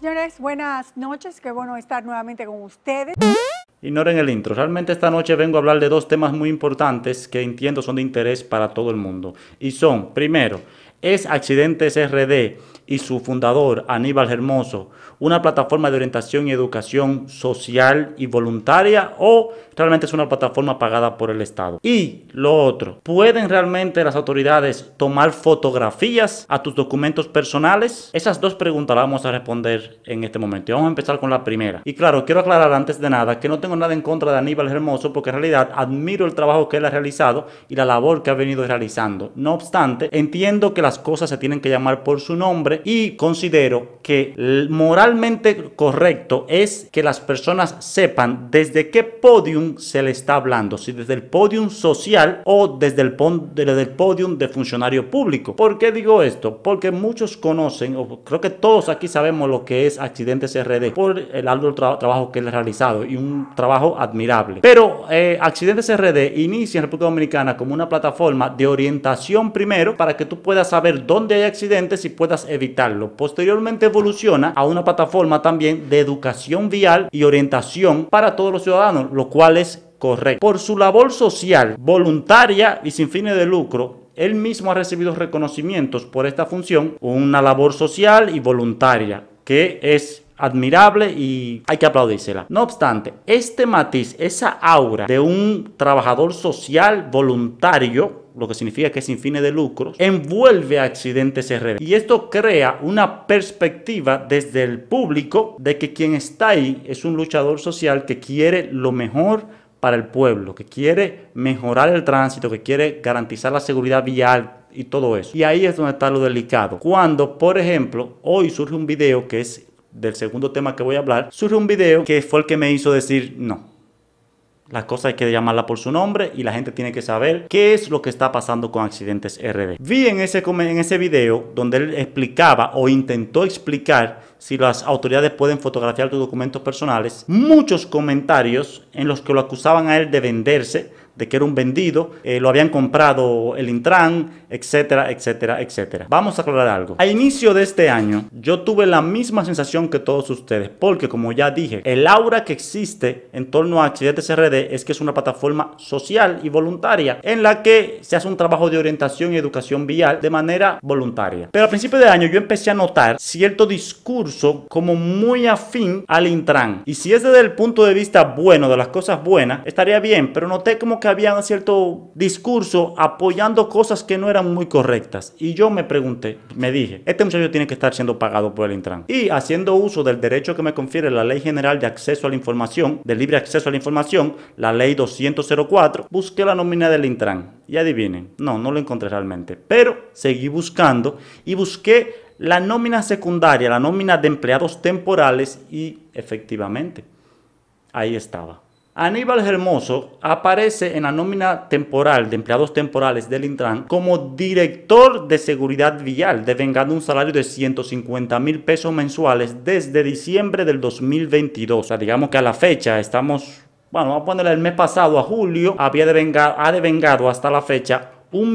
Señores, buenas noches, qué bueno estar nuevamente con ustedes. Ignoren el intro. Realmente esta noche vengo a hablar de dos temas muy importantes que entiendo son de interés para todo el mundo. Y son, primero, es Accidentes RD y su fundador, Aníbal Hermoso, una plataforma de orientación y educación social y voluntaria o realmente es una plataforma pagada por el Estado. Y lo otro, ¿pueden realmente las autoridades tomar fotografías a tus documentos personales? Esas dos preguntas las vamos a responder en este momento. vamos a empezar con la primera. Y claro, quiero aclarar antes de nada que no tengo nada en contra de Aníbal Hermoso porque en realidad admiro el trabajo que él ha realizado y la labor que ha venido realizando. No obstante, entiendo que la las cosas se tienen que llamar por su nombre y considero que moralmente correcto es que las personas sepan desde qué podium se le está hablando, si desde el podium social o desde el, desde del podium de funcionario público. ¿Por qué digo esto? Porque muchos conocen, o creo que todos aquí sabemos lo que es accidentes RD por el alto trabajo que él ha realizado y un trabajo admirable. Pero eh, accidentes RD inicia en República Dominicana como una plataforma de orientación primero para que tú puedas saber saber dónde hay accidentes y puedas evitarlo. Posteriormente evoluciona a una plataforma también de educación vial y orientación para todos los ciudadanos, lo cual es correcto. Por su labor social, voluntaria y sin fines de lucro, él mismo ha recibido reconocimientos por esta función, una labor social y voluntaria, que es admirable y hay que aplaudírsela. No obstante, este matiz, esa aura de un trabajador social voluntario, lo que significa que es sin fines de lucro, envuelve a accidentes RD. Y esto crea una perspectiva desde el público de que quien está ahí es un luchador social que quiere lo mejor para el pueblo, que quiere mejorar el tránsito, que quiere garantizar la seguridad vial y todo eso. Y ahí es donde está lo delicado. Cuando, por ejemplo, hoy surge un video que es del segundo tema que voy a hablar, surge un video que fue el que me hizo decir no las cosas hay que llamarla por su nombre y la gente tiene que saber qué es lo que está pasando con accidentes RD. Vi en ese, en ese video donde él explicaba o intentó explicar si las autoridades pueden fotografiar tus documentos personales, muchos comentarios en los que lo acusaban a él de venderse que era un vendido, eh, lo habían comprado el Intran, etcétera, etcétera, etcétera. Vamos a aclarar algo. A inicio de este año, yo tuve la misma sensación que todos ustedes, porque como ya dije, el aura que existe en torno a Accidentes RD es que es una plataforma social y voluntaria en la que se hace un trabajo de orientación y educación vial de manera voluntaria. Pero a principio de año yo empecé a notar cierto discurso como muy afín al Intran. Y si es desde el punto de vista bueno de las cosas buenas, estaría bien, pero noté como que había cierto discurso apoyando cosas que no eran muy correctas. Y yo me pregunté, me dije, este muchacho tiene que estar siendo pagado por el Intran. Y haciendo uso del derecho que me confiere la Ley General de Acceso a la Información, de libre acceso a la información, la Ley 204, busqué la nómina del Intran. Y adivinen, no, no lo encontré realmente. Pero seguí buscando y busqué la nómina secundaria, la nómina de empleados temporales y efectivamente, ahí estaba. Aníbal Hermoso aparece en la nómina temporal de empleados temporales del Intran como director de seguridad vial, devengando un salario de 150 mil pesos mensuales desde diciembre del 2022. O sea, digamos que a la fecha estamos, bueno, vamos a ponerle el mes pasado, a julio, había devengado, ha devengado hasta la fecha 1.200.000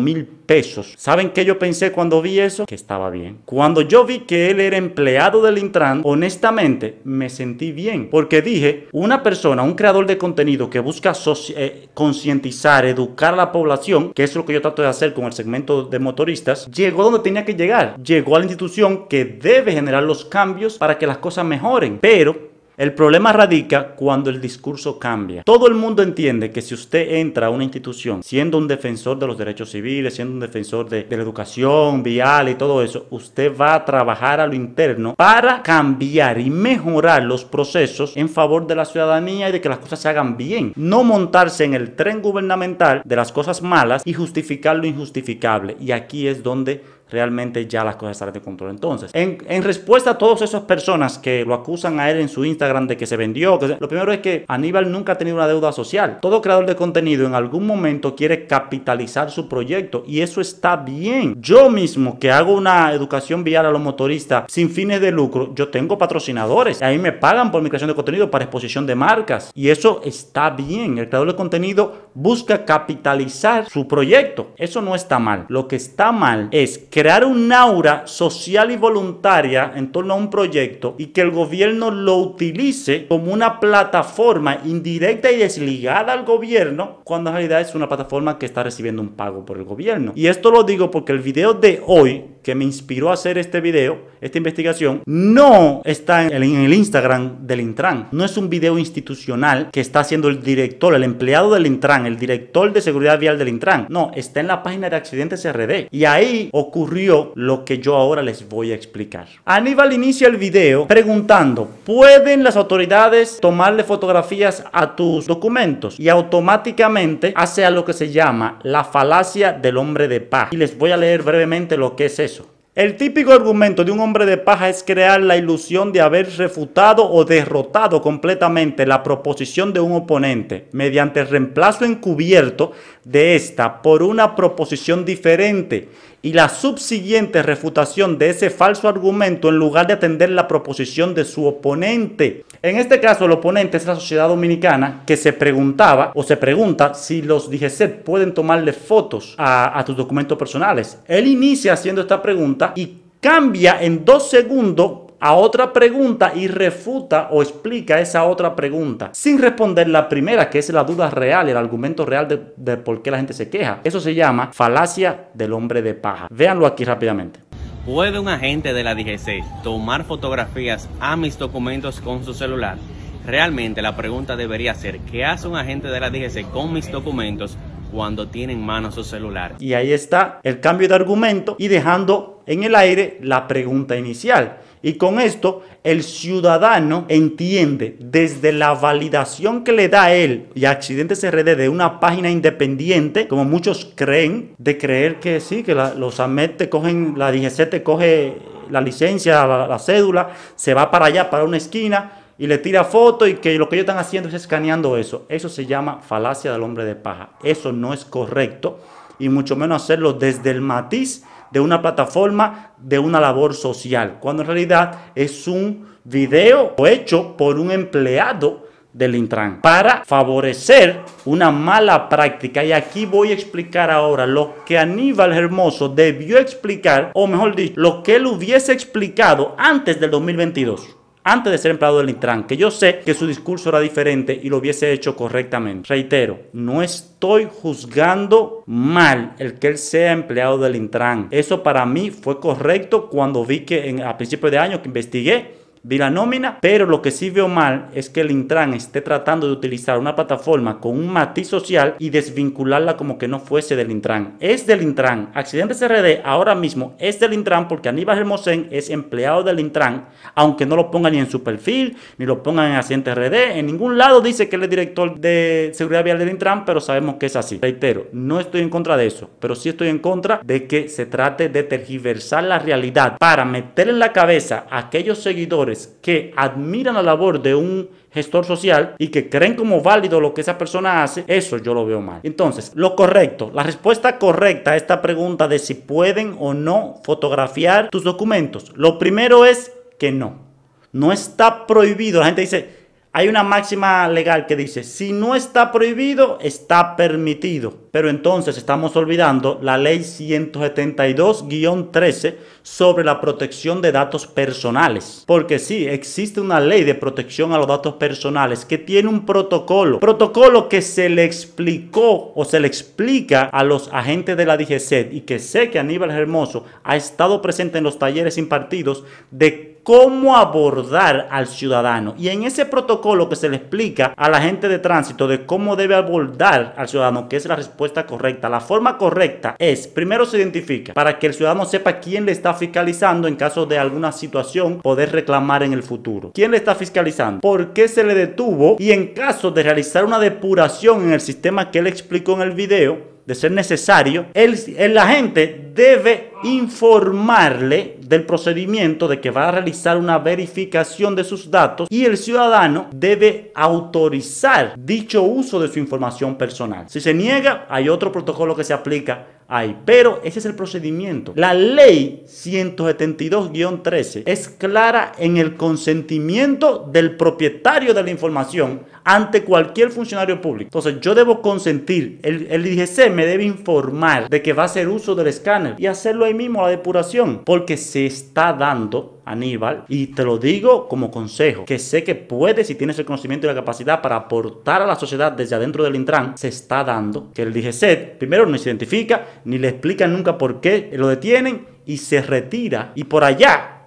millón mil pesos. ¿Saben qué yo pensé cuando vi eso? Que estaba bien. Cuando yo vi que él era empleado del Intran, honestamente me sentí bien. Porque dije, una persona, un creador de contenido que busca eh, concientizar, educar a la población, que es lo que yo trato de hacer con el segmento de motoristas, llegó donde tenía que llegar. Llegó a la institución que debe generar los cambios para que las cosas mejoren. Pero el problema radica cuando el discurso cambia. Todo el mundo entiende que si usted entra a una institución siendo un defensor de los derechos civiles, siendo un defensor de, la educación vial y todo eso, usted va a trabajar a lo interno para cambiar y mejorar los procesos en favor de la ciudadanía y de que las cosas se hagan bien. No montarse en el tren gubernamental de las cosas malas y justificar lo injustificable. Y aquí es donde realmente ya las cosas salen de control. Entonces, en, respuesta a todas esas personas que lo acusan a él en su Instagram de que se vendió, lo primero es que Aníbal nunca ha tenido una deuda social. Todo creador de contenido en algún momento quiere capitalizar su proyecto y eso está bien. Yo mismo que hago una educación vial a los motoristas sin fines de lucro, yo tengo patrocinadores. Ahí me pagan por mi creación de contenido para exposición de marcas y eso está bien. El creador de contenido busca capitalizar su proyecto. Eso no está mal. Lo que está mal es que crear un aura social y voluntaria en torno a un proyecto y que el gobierno lo utilice como una plataforma indirecta y desligada al gobierno, cuando en realidad es una plataforma que está recibiendo un pago por el gobierno. Y esto lo digo porque el video de hoy que me inspiró a hacer este video, esta investigación, no está en el, Instagram del Intran. No es un video institucional que está haciendo el director, el empleado del Intran, el director de seguridad vial del Intran. No, está en la página de accidentes RD. Y ahí ocurrió lo que yo ahora les voy a explicar. Aníbal inicia el video preguntando, ¿pueden las autoridades tomarle fotografías a tus documentos? Y automáticamente hace a lo que se llama la falacia del hombre de paz. Y les voy a leer brevemente lo que es eso. El típico argumento de un hombre de paja es crear la ilusión de haber refutado o derrotado completamente la proposición de un oponente mediante el reemplazo encubierto de esta por una proposición diferente y la subsiguiente refutación de ese falso argumento en lugar de atender la proposición de su oponente. En este caso, el oponente es la sociedad dominicana que se preguntaba o se pregunta si los DGC pueden tomarle fotos a, a tus documentos personales. Él inicia haciendo esta pregunta y cambia en dos segundos a otra pregunta y refuta o explica esa otra pregunta sin responder la primera, que es la duda real, el argumento real de, por qué la gente se queja. Eso se llama falacia del hombre de paja. Véanlo aquí rápidamente. ¿Puede un agente de la DGC tomar fotografías a mis documentos con su celular? Realmente la pregunta debería ser, ¿qué hace un agente de la DGC con mis documentos cuando tiene en mano su celular? Y ahí está el cambio de argumento y dejando en el aire la pregunta inicial. Y con esto el ciudadano entiende desde la validación que le da él y Accidentes RD de una página independiente, como muchos creen, de creer que sí, que los AMET te cogen, la DGC te coge la licencia, la, la cédula, se va para allá, para una esquina, y le tira foto y que lo que ellos están haciendo es escaneando eso. Eso se llama falacia del hombre de paja. Eso no es correcto y mucho menos hacerlo desde el matiz de una plataforma de una labor social, cuando en realidad es un video hecho por un empleado del Intran para favorecer una mala práctica. Y aquí voy a explicar ahora lo que Aníbal Hermoso debió explicar, o mejor dicho, lo que él hubiese explicado antes del 2022 antes de ser empleado del Intran, que yo sé que su discurso era diferente y lo hubiese hecho correctamente. Reitero, no estoy juzgando mal el que él sea empleado del Intran. Eso para mí fue correcto cuando vi que en, a principios de año que investigué Vi la nómina, pero lo que sí veo mal es que el Intran esté tratando de utilizar una plataforma con un matiz social y desvincularla como que no fuese del Intran. Es del Intran. Accidentes RD ahora mismo es del Intran porque Aníbal Hermosén es empleado del Intran, aunque no lo pongan ni en su perfil, ni lo pongan en Accidentes RD. En ningún lado dice que él es director de seguridad vial del Intran, pero sabemos que es así. Reitero, no estoy en contra de eso, pero sí estoy en contra de que se trate de tergiversar la realidad para meter en la cabeza a aquellos seguidores que admiran la labor de un gestor social y que creen como válido lo que esa persona hace, eso yo lo veo mal. Entonces, lo correcto, la respuesta correcta a esta pregunta de si pueden o no fotografiar tus documentos, lo primero es que no. No está prohibido. La gente dice, hay una máxima legal que dice, si no está prohibido, está permitido. Pero entonces estamos olvidando la ley 172-13 sobre la protección de datos personales. Porque sí, existe una ley de protección a los datos personales que tiene un protocolo. Protocolo que se le explicó o se le explica a los agentes de la set y que sé que Aníbal Hermoso ha estado presente en los talleres impartidos de cómo abordar al ciudadano. Y en ese protocolo que se le explica a la gente de tránsito de cómo debe abordar al ciudadano, que es la respuesta correcta, la forma correcta es, primero se identifica para que el ciudadano sepa quién le está fiscalizando en caso de alguna situación poder reclamar en el futuro. ¿Quién le está fiscalizando? ¿Por qué se le detuvo? Y en caso de realizar una depuración en el sistema que él explicó en el video, de ser necesario, el, agente la debe informarle del procedimiento de que va a realizar una verificación de sus datos y el ciudadano debe autorizar dicho uso de su información personal. Si se niega, hay otro protocolo que se aplica ahí, pero ese es el procedimiento. La ley 172-13 es clara en el consentimiento del propietario de la información ante cualquier funcionario público. Entonces yo debo consentir, el, el IGC me debe informar de que va a hacer uso del escáner y hacerlo ahí mismo, la depuración, porque se está dando Aníbal. Y te lo digo como consejo, que sé que puedes, si tienes el conocimiento y la capacidad para aportar a la sociedad desde adentro del Intran, se está dando. Que el DGC primero no se identifica, ni le explica nunca por qué lo detienen y se retira. Y por allá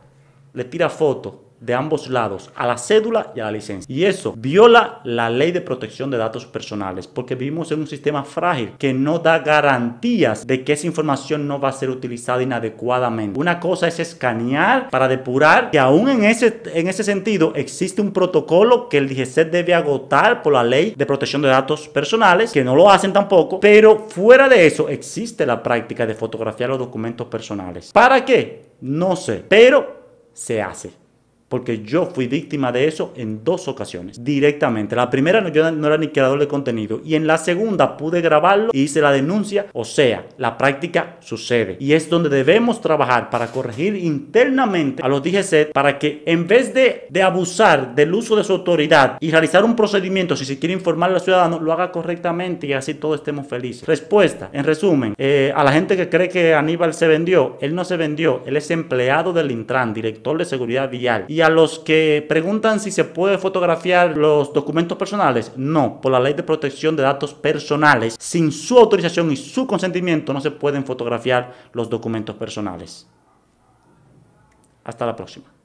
le tira fotos de ambos lados, a la cédula y a la licencia. Y eso viola la ley de protección de datos personales, porque vivimos en un sistema frágil que no da garantías de que esa información no va a ser utilizada inadecuadamente. Una cosa es escanear para depurar, y aún en ese, en ese sentido existe un protocolo que el DGC debe agotar por la ley de protección de datos personales, que no lo hacen tampoco, pero fuera de eso existe la práctica de fotografiar los documentos personales. ¿Para qué? No sé, pero se hace porque yo fui víctima de eso en dos ocasiones, directamente. La primera no, yo no era ni creador de contenido y en la segunda pude grabarlo y hice la denuncia, o sea, la práctica sucede y es donde debemos trabajar para corregir internamente a los DGC para que en vez de, de abusar del uso de su autoridad y realizar un procedimiento si se quiere informar al ciudadano, lo haga correctamente y así todos estemos felices. Respuesta, en resumen, eh, a la gente que cree que Aníbal se vendió, él no se vendió, él es empleado del Intran, director de seguridad vial. Y y a los que preguntan si se puede fotografiar los documentos personales, no, por la ley de protección de datos personales, sin su autorización y su consentimiento no se pueden fotografiar los documentos personales. Hasta la próxima.